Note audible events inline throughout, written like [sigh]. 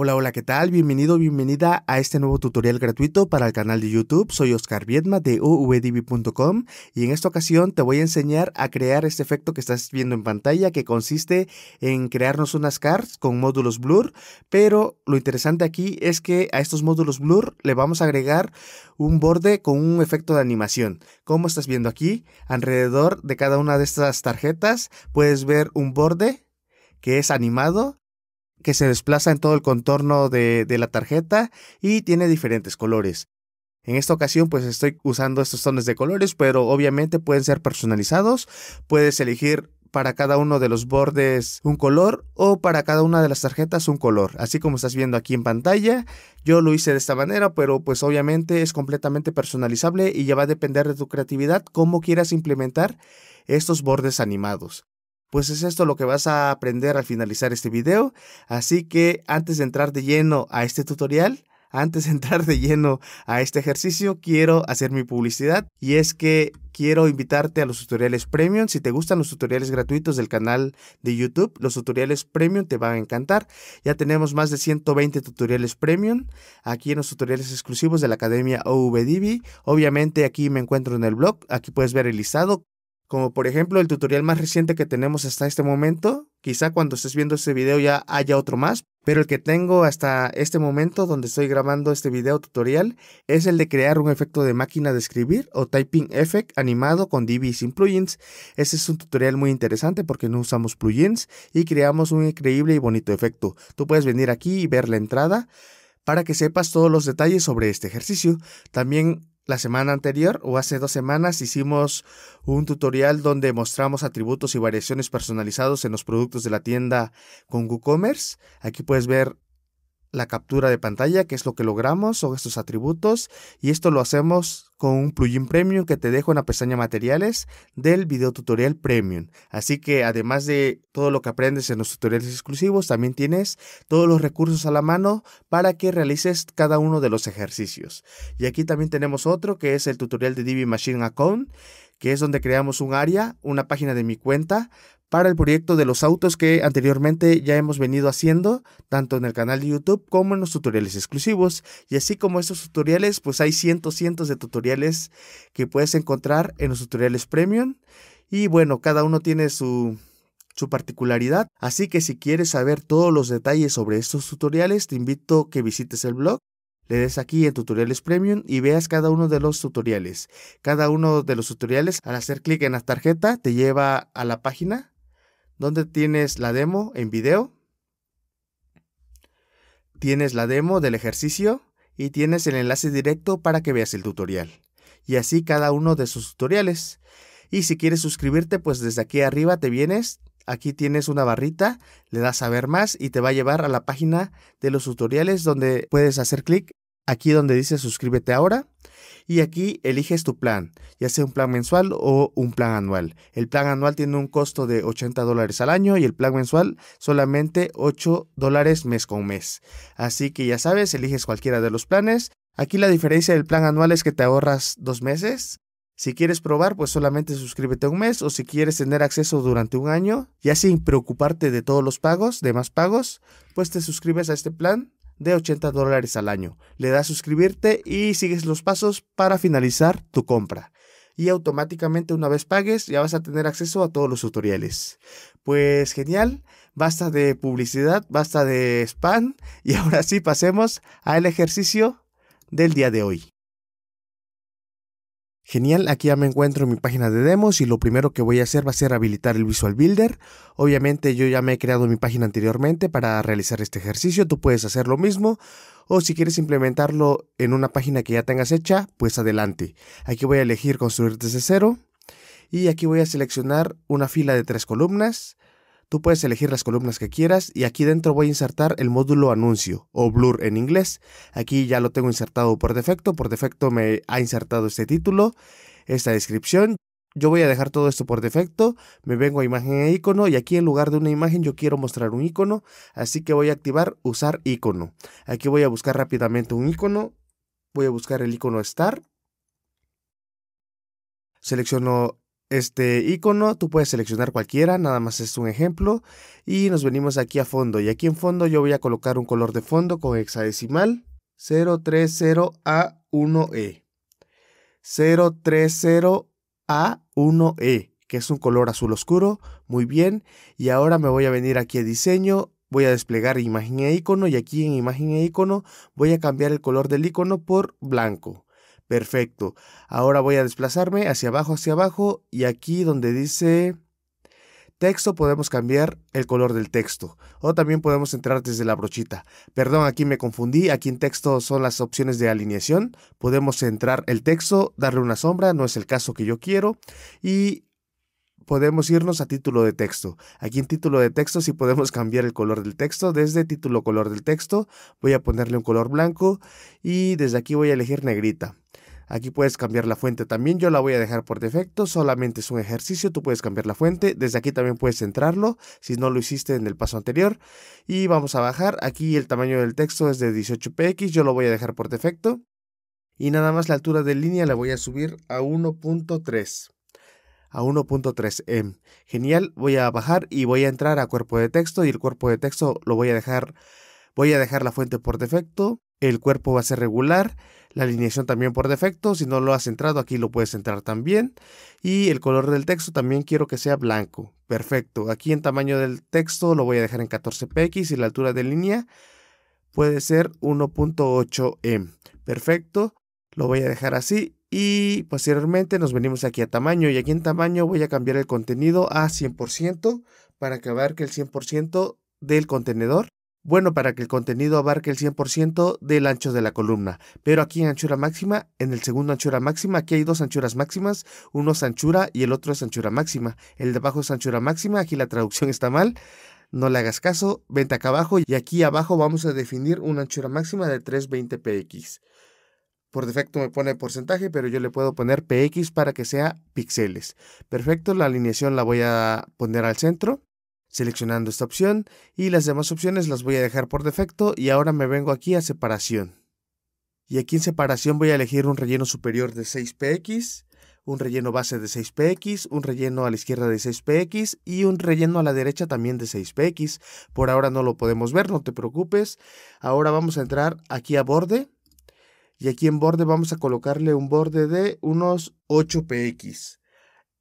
Hola, hola, ¿qué tal? Bienvenido, bienvenida a este nuevo tutorial gratuito para el canal de YouTube. Soy Oscar Viedma de uvdb.com y en esta ocasión te voy a enseñar a crear este efecto que estás viendo en pantalla que consiste en crearnos unas cards con módulos blur, pero lo interesante aquí es que a estos módulos blur le vamos a agregar un borde con un efecto de animación. Como estás viendo aquí, alrededor de cada una de estas tarjetas puedes ver un borde que es animado que se desplaza en todo el contorno de, la tarjeta y tiene diferentes colores. En esta ocasión pues estoy usando estos tonos de colores, pero obviamente pueden ser personalizados. Puedes elegir para cada uno de los bordes un color o para cada una de las tarjetas un color, así como estás viendo aquí en pantalla. Yo lo hice de esta manera, pero pues obviamente es completamente personalizable y ya va a depender de tu creatividad cómo quieras implementar estos bordes animados. Pues es esto lo que vas a aprender al finalizar este video, así que antes de entrar de lleno a este tutorial, antes de [laughs] entrar de lleno a este ejercicio, quiero hacer mi publicidad y es que quiero invitarte a los tutoriales premium. Si te gustan los tutoriales gratuitos del canal de YouTube, los tutoriales premium te van a encantar. Ya tenemos más de 120 tutoriales premium aquí en los tutoriales exclusivos de la Academia OVDB. Obviamente aquí me encuentro en el blog, aquí puedes ver el listado como por ejemplo el tutorial más reciente que tenemos hasta este momento. Quizá cuando estés viendo este video ya haya otro más. Pero el que tengo hasta este momento donde estoy grabando este video tutorial es el de crear un efecto de máquina de escribir o typing effect animado con y sin plugins. Este es un tutorial muy interesante porque no usamos plugins y creamos un increíble y bonito efecto. Tú puedes venir aquí y ver la entrada para que sepas todos los detalles sobre este ejercicio. También la semana anterior o hace dos semanas hicimos un tutorial donde mostramos atributos y variaciones personalizados en los productos de la tienda con WooCommerce. Aquí puedes ver la captura de pantalla, que es lo que logramos, son estos atributos, y esto lo hacemos con un plugin premium que te dejo en la pestaña materiales del video tutorial premium. Así que además de todo lo que aprendes en los tutoriales exclusivos, también tienes todos los recursos a la mano para que realices cada uno de los ejercicios. Y aquí también tenemos otro que es el tutorial de Divi Machine Account, que es donde creamos un área, una página de mi cuenta para el proyecto de los autos que anteriormente ya hemos venido haciendo, tanto en el canal de YouTube como en los tutoriales exclusivos. Y así como estos tutoriales, pues hay cientos, cientos de tutoriales que puedes encontrar en los tutoriales premium. Y bueno, cada uno tiene su, su particularidad, así que si quieres saber todos los detalles sobre estos tutoriales, te invito a que visites el blog le des aquí en Tutoriales Premium y veas cada uno de los tutoriales. Cada uno de los tutoriales, al hacer clic en la tarjeta, te lleva a la página ¿Dónde tienes la demo? En video. Tienes la demo del ejercicio y tienes el enlace directo para que veas el tutorial. Y así cada uno de sus tutoriales. Y si quieres suscribirte, pues desde aquí arriba te vienes, aquí tienes una barrita, le das a ver más y te va a llevar a la página de los tutoriales donde puedes hacer clic aquí donde dice suscríbete ahora y aquí eliges tu plan, ya sea un plan mensual o un plan anual. El plan anual tiene un costo de 80 dólares al año y el plan mensual solamente 8 dólares mes con mes. Así que ya sabes, eliges cualquiera de los planes. Aquí la diferencia del plan anual es que te ahorras dos meses. Si quieres probar, pues solamente suscríbete un mes o si quieres tener acceso durante un año, ya sin preocuparte de todos los pagos, de más pagos, pues te suscribes a este plan de 80 dólares al año. Le das suscribirte y sigues los pasos para finalizar tu compra. Y automáticamente una vez pagues ya vas a tener acceso a todos los tutoriales. Pues genial, basta de publicidad, basta de spam [laughs] y ahora sí pasemos al ejercicio del día de hoy. Genial, aquí ya me encuentro en mi página de demos y lo primero que voy a hacer va a ser habilitar el Visual Builder. Obviamente yo ya me he creado mi página anteriormente para realizar este ejercicio, tú puedes hacer lo mismo o si quieres implementarlo en una página que ya tengas hecha, pues adelante. Aquí voy a elegir construir desde cero y aquí voy a seleccionar una fila de tres columnas Tú puedes elegir las columnas que quieras y aquí dentro voy a insertar el módulo anuncio o blur en inglés. Aquí ya lo tengo insertado por defecto, por defecto me ha insertado este título, esta descripción. Yo voy a dejar todo esto por defecto, me vengo a imagen e icono y aquí en lugar de una imagen yo quiero mostrar un icono, así que voy a activar usar icono. Aquí voy a buscar rápidamente un icono, voy a buscar el icono star, selecciono este icono, tú puedes seleccionar cualquiera, nada más es un ejemplo. Y nos venimos aquí a fondo. Y aquí en fondo yo voy a colocar un color de fondo con hexadecimal 030A1E. 030A1E, que es un color azul oscuro. Muy bien. Y ahora me voy a venir aquí a diseño. Voy a desplegar imagen e icono y aquí en imagen e icono voy a cambiar el color del icono por blanco. Perfecto. Ahora voy a desplazarme hacia abajo, hacia abajo y aquí donde dice texto podemos cambiar el color del texto o también podemos entrar desde la brochita. Perdón, aquí me confundí, aquí en texto son las opciones de alineación. Podemos centrar el texto, darle una sombra, no es el caso que yo quiero y podemos irnos a título de texto. Aquí en título de texto sí podemos cambiar el color del texto. Desde título color del texto voy a ponerle un color blanco y desde aquí voy a elegir negrita. Aquí puedes cambiar la fuente también, yo la voy a dejar por defecto, solamente es un ejercicio, tú puedes cambiar la fuente, desde aquí también puedes centrarlo, si no lo hiciste en el paso anterior. Y vamos a bajar, aquí el tamaño del texto es de 18px, yo lo voy a dejar por defecto. Y nada más la altura de línea la voy a subir a 1.3 a 1.3 m. Genial, voy a bajar y voy a entrar a cuerpo de texto y el cuerpo de texto lo voy a dejar, voy a dejar la fuente por defecto, el cuerpo va a ser regular, la alineación también por defecto. Si no lo has centrado aquí lo puedes entrar también. Y el color del texto también quiero que sea blanco. Perfecto. Aquí en tamaño del texto lo voy a dejar en 14px y la altura de línea puede ser 1.8m. Perfecto. Lo voy a dejar así y posteriormente nos venimos aquí a tamaño y aquí en tamaño voy a cambiar el contenido a 100% para acabar que el 100% del contenedor bueno para que el contenido abarque el 100% del ancho de la columna, pero aquí en anchura máxima, en el segundo anchura máxima, aquí hay dos anchuras máximas, uno es anchura y el otro es anchura máxima, el de abajo es anchura máxima, aquí la traducción [laughs] está mal, no le hagas caso, vente acá abajo y aquí abajo vamos a definir una anchura máxima de 320 px. Por defecto me pone porcentaje, pero yo le puedo poner px para que sea píxeles. Perfecto, la alineación la voy a poner al centro seleccionando esta opción y las demás opciones las voy a dejar por defecto y ahora me vengo aquí a separación. Y aquí en separación voy a elegir un relleno superior de 6px, un relleno base de 6px, un relleno a la izquierda de 6px y un relleno a la derecha también de 6px. Por ahora no lo podemos ver, no te preocupes. Ahora vamos a entrar aquí a borde y aquí en borde vamos a colocarle un borde de unos 8px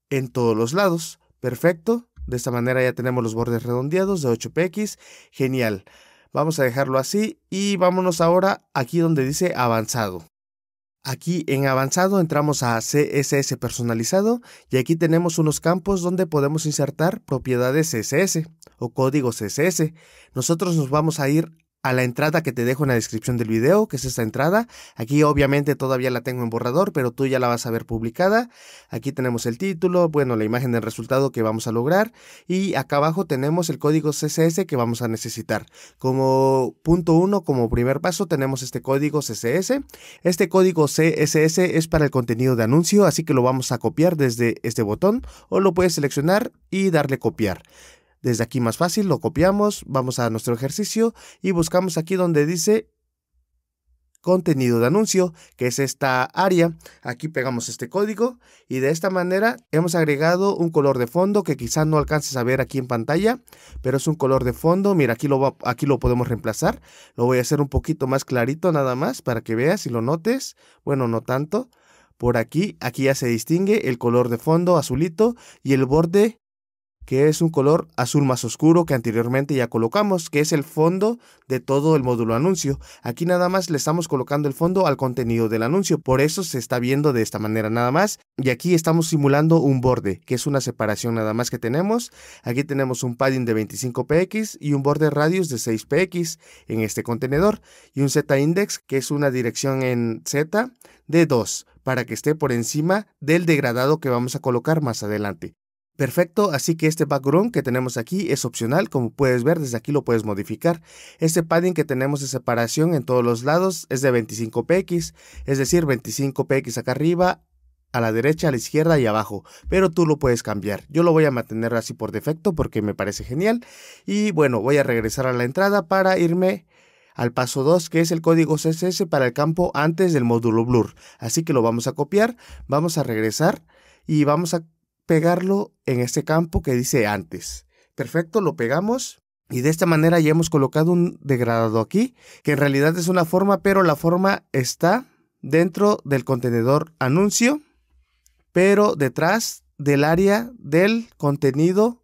en todos los lados. Perfecto. De esta manera ya tenemos los bordes redondeados de 8px. Genial. Vamos a dejarlo así y vámonos ahora aquí donde dice avanzado. Aquí en avanzado entramos a CSS personalizado y aquí tenemos unos campos donde podemos insertar propiedades CSS o código CSS. Nosotros nos vamos a ir a la entrada que te dejo en la descripción del video, que es esta entrada. Aquí obviamente todavía la tengo en borrador, pero tú ya la vas a ver publicada. Aquí tenemos el título, bueno, la imagen del resultado que vamos a lograr y acá abajo tenemos el código CSS que vamos a necesitar. Como punto uno, como primer paso, tenemos este código CSS. Este código CSS es para el contenido de anuncio, así que lo vamos a copiar desde este botón o lo puedes seleccionar y darle copiar. Desde aquí más fácil, lo copiamos, vamos a nuestro ejercicio y buscamos aquí donde dice contenido de anuncio, que es esta área. Aquí pegamos este código y de esta manera hemos agregado un color de fondo que quizás no alcances a ver aquí en pantalla, pero es un color de fondo. Mira, aquí lo, aquí lo podemos reemplazar. Lo voy a hacer un poquito más clarito nada más para que veas y lo notes. Bueno, no tanto. Por aquí, aquí ya se distingue el color de fondo azulito y el borde que es un color azul más oscuro que anteriormente ya colocamos, que es el fondo de todo el módulo anuncio. Aquí nada más le estamos colocando el fondo al contenido del anuncio, por eso se está viendo de esta manera nada más. Y aquí estamos simulando un borde, que es una separación nada más que tenemos. Aquí tenemos un padding de 25px y un borde radius de 6px en este contenedor y un z-index que es una dirección en z de 2 para que esté por encima del degradado que vamos a colocar más adelante. Perfecto, así que este background que tenemos aquí es opcional, como puedes ver, desde aquí lo puedes modificar. Este padding que tenemos de separación en todos los lados es de 25px, es decir, 25px acá arriba, a la derecha, a la izquierda y abajo, pero tú lo puedes cambiar. Yo lo voy a mantener así por defecto porque me parece genial. Y bueno, voy a regresar a la entrada para irme al paso 2 que es el código CSS para el campo antes del módulo blur. Así que lo vamos a copiar, vamos a regresar y vamos a pegarlo en este campo que dice antes. Perfecto, lo pegamos y de esta manera ya hemos colocado un degradado aquí, que en realidad es una forma, pero la forma está dentro del contenedor anuncio, pero detrás del área del contenido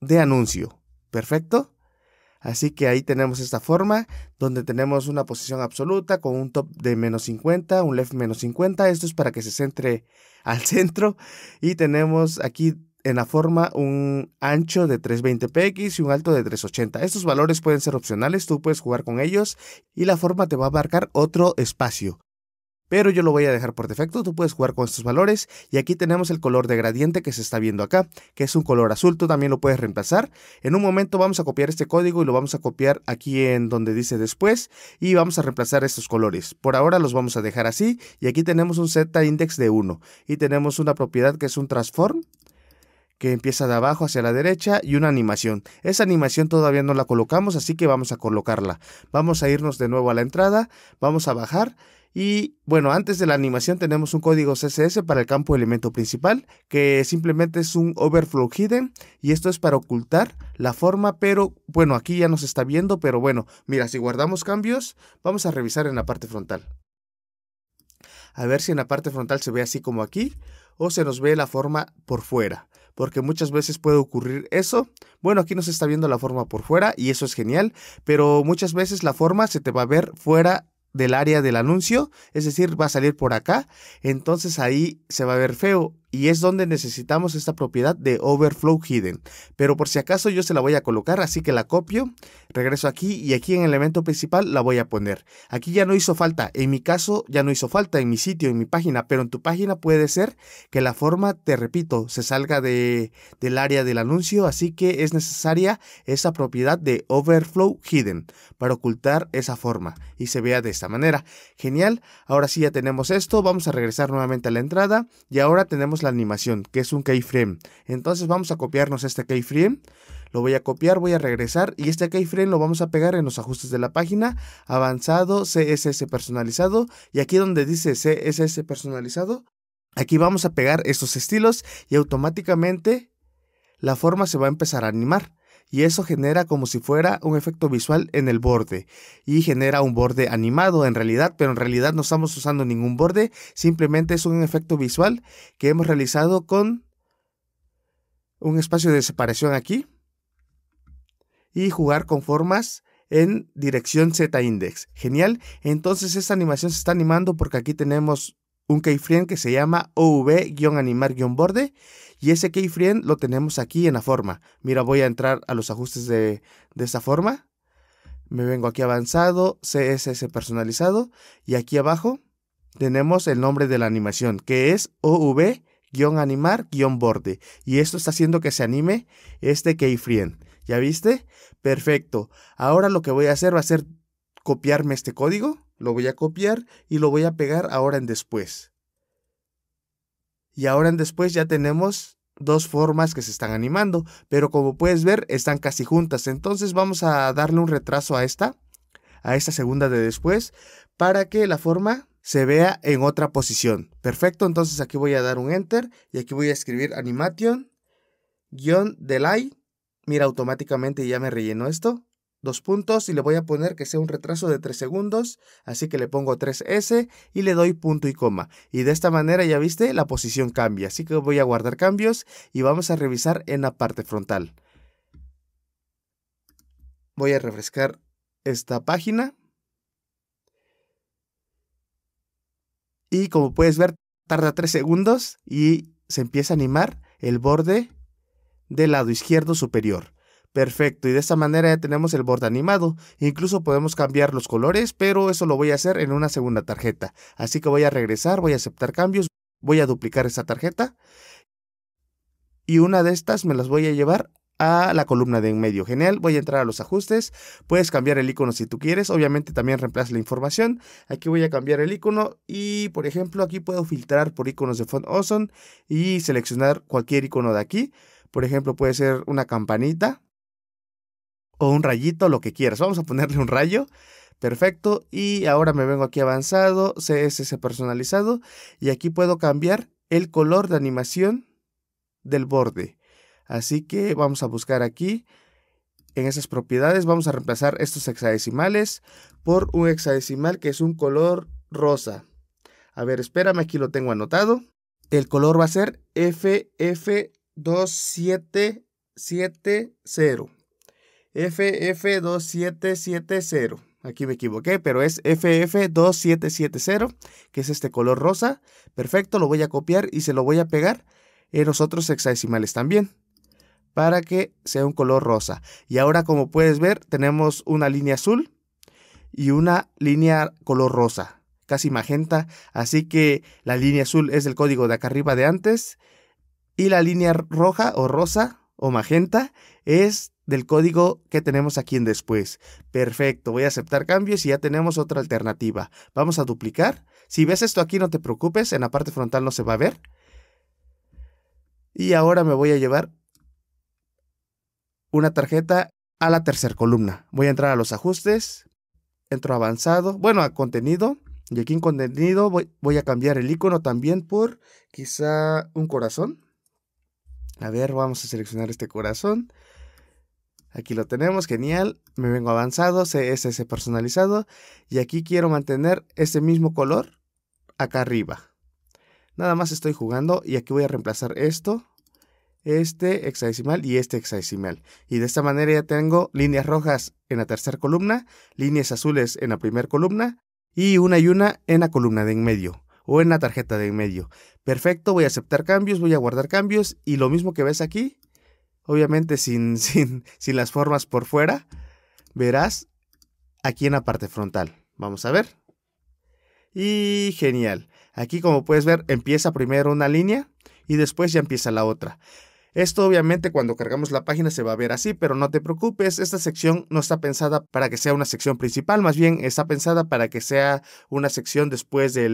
de anuncio. Perfecto. Así que ahí tenemos esta forma donde tenemos una posición absoluta con un top de menos 50, un left menos 50. Esto es para que se centre al [laughs] centro. Y tenemos aquí en la forma un ancho de 320px y un alto de 380. Estos valores pueden ser opcionales, tú puedes jugar con ellos y la forma te va a abarcar otro espacio pero yo lo voy a dejar por defecto, tú puedes jugar con estos valores y aquí tenemos el color de gradiente que se está viendo acá, que es un color azul, tú también lo puedes reemplazar. En un momento vamos a copiar este código y lo vamos a copiar aquí en donde dice después y vamos a reemplazar estos colores. Por ahora los vamos a dejar así y aquí tenemos un z index de 1 y tenemos una propiedad que es un transform que empieza de abajo hacia la derecha y una animación. Esa animación todavía no la colocamos, así que vamos a colocarla. Vamos a irnos de nuevo a la entrada, vamos a bajar y bueno, antes de la animación tenemos un código CSS para el campo elemento principal, que simplemente es un overflow hidden, y esto es para ocultar la forma, pero bueno, aquí ya nos está viendo, pero bueno, mira, si guardamos cambios, vamos a revisar en la parte frontal. A ver si en la parte frontal se ve así como aquí, o se nos ve la forma por fuera porque muchas veces puede ocurrir eso. Bueno, aquí nos está viendo la forma por fuera y eso es genial, pero muchas veces la forma se te va a ver fuera del área del anuncio, es decir, va a salir por acá, entonces ahí se va a ver feo y es donde necesitamos esta propiedad de overflow hidden. Pero por si acaso yo se la voy a colocar, así que la copio, regreso aquí y aquí en el elemento principal la voy a poner. Aquí ya no hizo falta, en mi caso ya no hizo falta en mi sitio, en mi página, pero en tu página puede ser que la forma, te repito, se salga de, del área del anuncio, así que es necesaria esa propiedad de overflow hidden para ocultar esa forma y se vea de esta manera. Genial, ahora sí ya tenemos esto, vamos a regresar nuevamente a la entrada y ahora tenemos la animación, que es un keyframe. Entonces vamos a copiarnos este keyframe, lo voy a copiar, voy a regresar y este keyframe lo vamos a pegar en los ajustes de la página, avanzado, CSS personalizado y aquí donde dice CSS personalizado, aquí vamos a pegar estos estilos y automáticamente la forma se va a empezar a animar y eso genera como si fuera un efecto visual en el borde y genera un borde animado en realidad, pero en realidad no estamos usando ningún borde, simplemente es un efecto visual que hemos realizado con un espacio de separación aquí y jugar con formas en dirección Z index. Genial. Entonces esta animación se está animando porque aquí tenemos un keyframe que se llama OV-animar-borde y ese keyframe lo tenemos aquí en la forma. Mira, voy a entrar a los ajustes de, esta forma. Me vengo aquí avanzado, CSS personalizado y aquí abajo tenemos el nombre de la animación que es OV-animar-borde y esto está haciendo que se anime este keyframe. ¿Ya viste? Perfecto. Ahora lo que voy a hacer va a ser copiarme este código lo voy a copiar y lo voy a pegar ahora en después. Y ahora en después ya tenemos dos formas que se están animando, pero como puedes ver están casi juntas. Entonces vamos a darle un retraso a esta, a esta segunda de después, para que la forma se vea en otra posición. Perfecto, entonces aquí voy a dar un enter y aquí voy a escribir animation guión delay. Mira, automáticamente ya me relleno esto dos puntos y le voy a poner que sea un retraso de tres segundos, así que le pongo 3S y le doy punto y coma. Y de esta manera ya viste, la posición cambia, así que voy a guardar cambios y vamos a revisar en la parte frontal. Voy a refrescar esta página. Y como puedes ver, tarda tres segundos y se empieza a animar el borde del lado izquierdo superior. Perfecto, y de esta manera ya tenemos el borde animado. Incluso podemos cambiar los colores, pero eso lo voy a hacer en una segunda tarjeta. Así que voy a regresar, voy a aceptar cambios, voy a duplicar esta tarjeta. Y una de estas me las voy a llevar a la columna de en medio. Genial, voy a entrar a los ajustes. Puedes cambiar el icono si tú quieres. Obviamente también reemplaza la información. Aquí voy a cambiar el icono y, por ejemplo, aquí puedo filtrar por iconos de Font Awesome y seleccionar cualquier icono de aquí. Por ejemplo, puede ser una campanita o un rayito, lo que quieras. Vamos a ponerle un rayo. Perfecto. Y ahora me vengo aquí avanzado, CSS personalizado. Y aquí puedo cambiar el color de animación del borde. Así que vamos a buscar aquí. En esas propiedades vamos a reemplazar estos hexadecimales por un hexadecimal que es un color rosa. A ver, espérame, aquí lo tengo anotado. El color va a ser FF2770. FF2770. Aquí me equivoqué, pero es FF2770, que es este color rosa. Perfecto, lo voy a copiar y se lo voy a pegar en los otros hexadecimales también para que sea un color rosa. Y ahora como puedes ver tenemos una línea azul y una línea color rosa, casi magenta. Así que la línea azul es el código de acá arriba de antes y la línea roja o rosa o magenta es del código que tenemos aquí en después. Perfecto, voy a aceptar cambios y ya tenemos otra alternativa. Vamos a duplicar. Si ves esto aquí, no te preocupes, en la parte frontal no se va a ver. Y ahora me voy a llevar una tarjeta a la tercera columna. Voy a entrar a los ajustes, entro avanzado, bueno, a contenido. Y aquí en contenido voy, voy a cambiar el icono también por quizá un corazón. A ver, vamos a seleccionar este corazón. Aquí lo tenemos, genial. Me vengo avanzado, CSS personalizado. Y aquí quiero mantener ese mismo color acá arriba. Nada más estoy jugando y aquí voy a reemplazar esto, este hexadecimal y este hexadecimal. Y de esta manera ya tengo líneas rojas en la tercera columna, líneas azules en la primera columna y una y una en la columna de en medio o en la tarjeta de en medio. Perfecto, voy a aceptar cambios, voy a guardar cambios y lo mismo que ves aquí, obviamente [laughs] sin, sin, las formas por fuera, verás aquí en la parte frontal. Vamos a ver. Y genial. Aquí como puedes ver empieza primero una línea y después ya empieza la otra. Esto obviamente cuando cargamos la página se va a ver así, pero no te preocupes, esta sección no está pensada para que sea una sección principal, más bien está pensada para que sea una sección después de,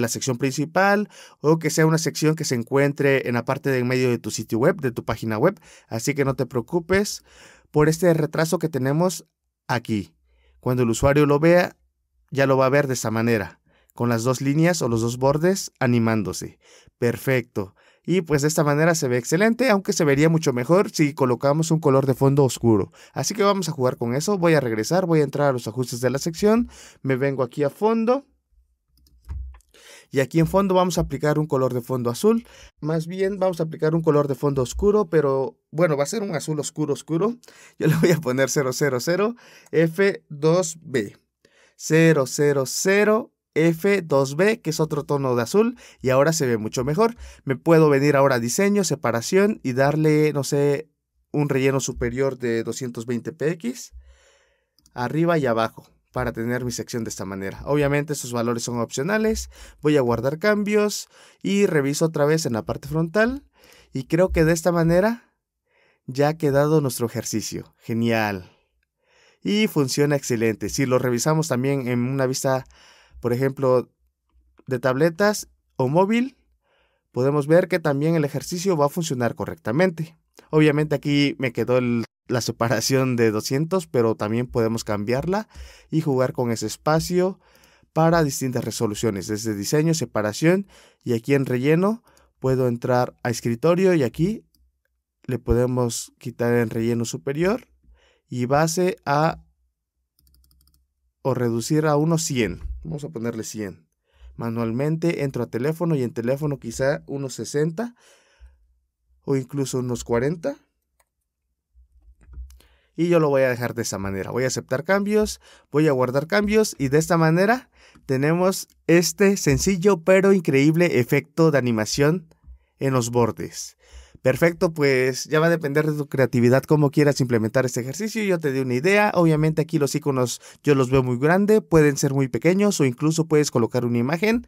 la sección principal o que sea una sección que se encuentre en la parte de en medio de tu sitio web, de tu página web. Así que no te preocupes por este retraso que tenemos aquí. Cuando el usuario lo vea, ya lo va a ver de esa manera, con las dos líneas o los dos bordes animándose. Perfecto y pues de esta manera se ve excelente, aunque se vería mucho mejor si colocamos un color de fondo oscuro. Así que vamos a jugar con eso, voy a regresar, voy a entrar a los ajustes de la sección, me vengo aquí a fondo. Y aquí en fondo vamos a aplicar un color de fondo azul. Más bien vamos a aplicar un color de fondo oscuro, pero bueno, va a ser un azul oscuro oscuro. Yo le voy a poner 000 F2B. 000 F2B, que es otro tono de azul, y ahora se ve mucho mejor. Me puedo venir ahora a diseño, separación y darle, no sé, un relleno superior de 220px arriba y abajo para tener mi sección de esta manera. Obviamente estos valores son opcionales, voy a guardar cambios y reviso otra vez en la parte frontal y creo que de esta manera ya ha quedado nuestro ejercicio. Genial. Y funciona excelente. Si lo revisamos también en una vista por ejemplo, de tabletas o móvil, podemos ver que también el ejercicio va a funcionar correctamente. Obviamente aquí me quedó la separación de 200, pero también podemos cambiarla y jugar con ese espacio para distintas resoluciones, desde diseño, separación y aquí en relleno puedo entrar a escritorio y aquí le podemos quitar en relleno superior y base a o reducir a unos 100 vamos a ponerle 100. Manualmente entro a teléfono y en teléfono quizá unos 60 o incluso unos 40 y yo lo voy a dejar de esa manera. Voy a aceptar cambios, voy a guardar cambios y de esta manera tenemos este sencillo pero increíble efecto de animación en los bordes. Perfecto, pues ya va a depender de tu creatividad cómo quieras implementar este ejercicio. Yo te di una idea. Obviamente aquí los iconos yo los veo muy grande, pueden ser muy pequeños o incluso puedes colocar una imagen.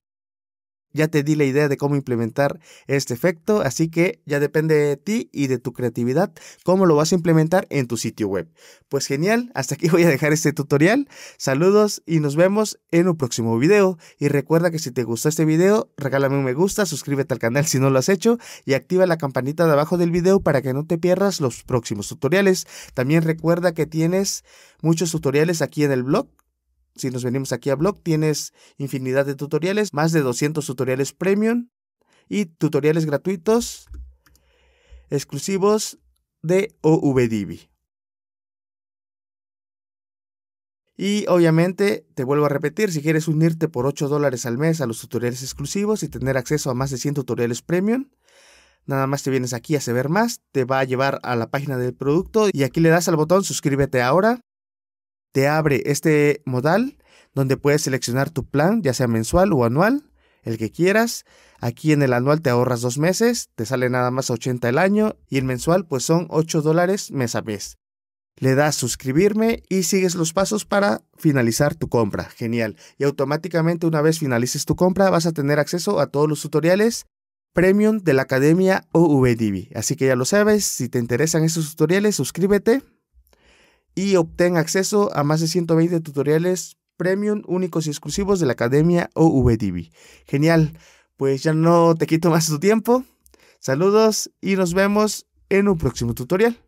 Ya te di la idea de cómo implementar este efecto, así que ya depende de ti y de tu creatividad cómo lo vas a implementar en tu sitio web. Pues genial, hasta aquí [laughs] voy a dejar este tutorial. Saludos y nos vemos en un próximo video. Y recuerda que si te gustó este video, regálame un me gusta, suscríbete al canal si no lo has hecho y activa la campanita de abajo del video para que no te pierdas los próximos tutoriales. También recuerda que tienes muchos tutoriales aquí en el blog si nos venimos aquí a blog, tienes infinidad de tutoriales, más de 200 tutoriales premium y tutoriales gratuitos exclusivos de OVDB. Y obviamente, te vuelvo a repetir, si quieres unirte por 8 dólares al mes a los tutoriales exclusivos y tener acceso a más de 100 tutoriales premium, nada más te vienes aquí a saber más, te va a llevar a la página del producto y aquí le das al botón suscríbete ahora te abre este modal donde puedes seleccionar tu plan, ya sea mensual o anual, el que quieras. Aquí en el anual te ahorras dos meses, te sale nada más 80 el año y el mensual pues son 8 dólares mes a mes. Le das suscribirme y sigues los pasos para finalizar tu compra. Genial. Y automáticamente una vez finalices tu compra vas a tener acceso a todos los tutoriales premium de la Academia OVDB. Así que ya lo sabes, si te interesan esos tutoriales suscríbete y obtén acceso a más de 120 tutoriales premium únicos y exclusivos de la Academia OVDB. Genial, pues ya no te quito más tu tiempo. Saludos y nos vemos en un próximo tutorial.